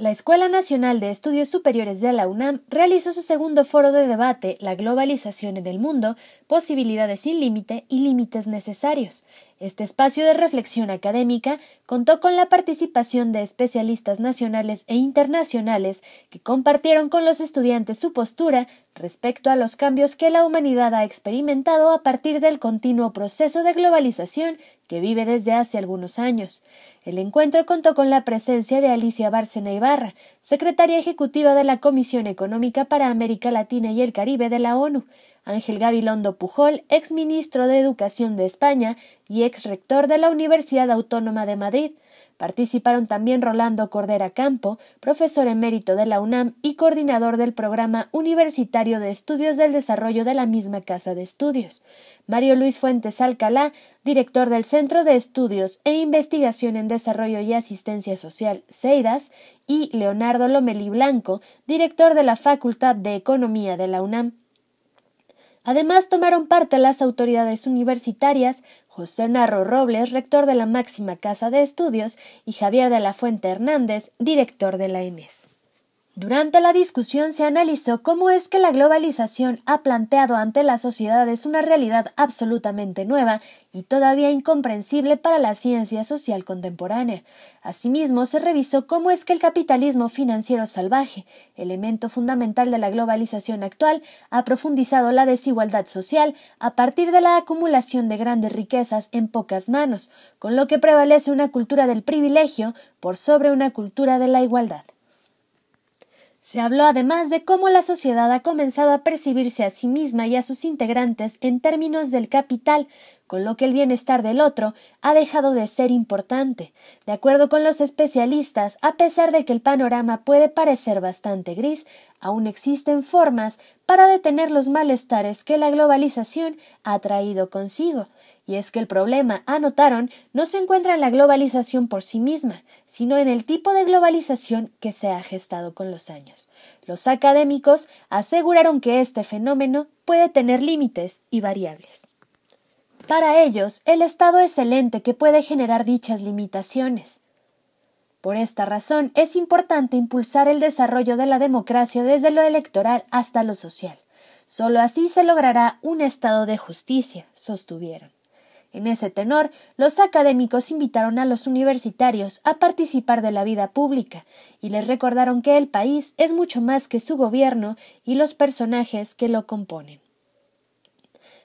La Escuela Nacional de Estudios Superiores de la UNAM realizó su segundo foro de debate La globalización en el mundo, posibilidades sin límite y límites necesarios, este espacio de reflexión académica contó con la participación de especialistas nacionales e internacionales que compartieron con los estudiantes su postura respecto a los cambios que la humanidad ha experimentado a partir del continuo proceso de globalización que vive desde hace algunos años. El encuentro contó con la presencia de Alicia Bárcena Ibarra, secretaria ejecutiva de la Comisión Económica para América Latina y el Caribe de la ONU, Ángel Gabilondo Pujol, ex ministro de Educación de España y ex rector de la Universidad Autónoma de Madrid. Participaron también Rolando Cordera Campo, profesor emérito de la UNAM y coordinador del Programa Universitario de Estudios del Desarrollo de la misma Casa de Estudios, Mario Luis Fuentes Alcalá, director del Centro de Estudios e Investigación en Desarrollo y Asistencia Social, CEIDAS, y Leonardo Lomeli Blanco, director de la Facultad de Economía de la UNAM. Además, tomaron parte las autoridades universitarias, José Narro Robles, rector de la máxima casa de estudios, y Javier de la Fuente Hernández, director de la ENES. Durante la discusión se analizó cómo es que la globalización ha planteado ante las sociedades una realidad absolutamente nueva y todavía incomprensible para la ciencia social contemporánea. Asimismo, se revisó cómo es que el capitalismo financiero salvaje, elemento fundamental de la globalización actual, ha profundizado la desigualdad social a partir de la acumulación de grandes riquezas en pocas manos, con lo que prevalece una cultura del privilegio por sobre una cultura de la igualdad. Se habló además de cómo la sociedad ha comenzado a percibirse a sí misma y a sus integrantes en términos del capital, con lo que el bienestar del otro ha dejado de ser importante. De acuerdo con los especialistas, a pesar de que el panorama puede parecer bastante gris, aún existen formas para detener los malestares que la globalización ha traído consigo. Y es que el problema, anotaron, no se encuentra en la globalización por sí misma, sino en el tipo de globalización que se ha gestado con los años. Los académicos aseguraron que este fenómeno puede tener límites y variables. Para ellos, el Estado es el ente que puede generar dichas limitaciones. Por esta razón, es importante impulsar el desarrollo de la democracia desde lo electoral hasta lo social. Solo así se logrará un estado de justicia, sostuvieron. En ese tenor, los académicos invitaron a los universitarios a participar de la vida pública y les recordaron que el país es mucho más que su gobierno y los personajes que lo componen.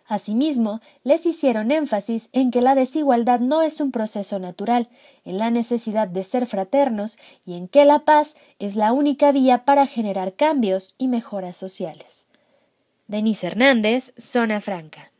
Asimismo, les hicieron énfasis en que la desigualdad no es un proceso natural, en la necesidad de ser fraternos y en que la paz es la única vía para generar cambios y mejoras sociales. Denise Hernández, Zona Franca.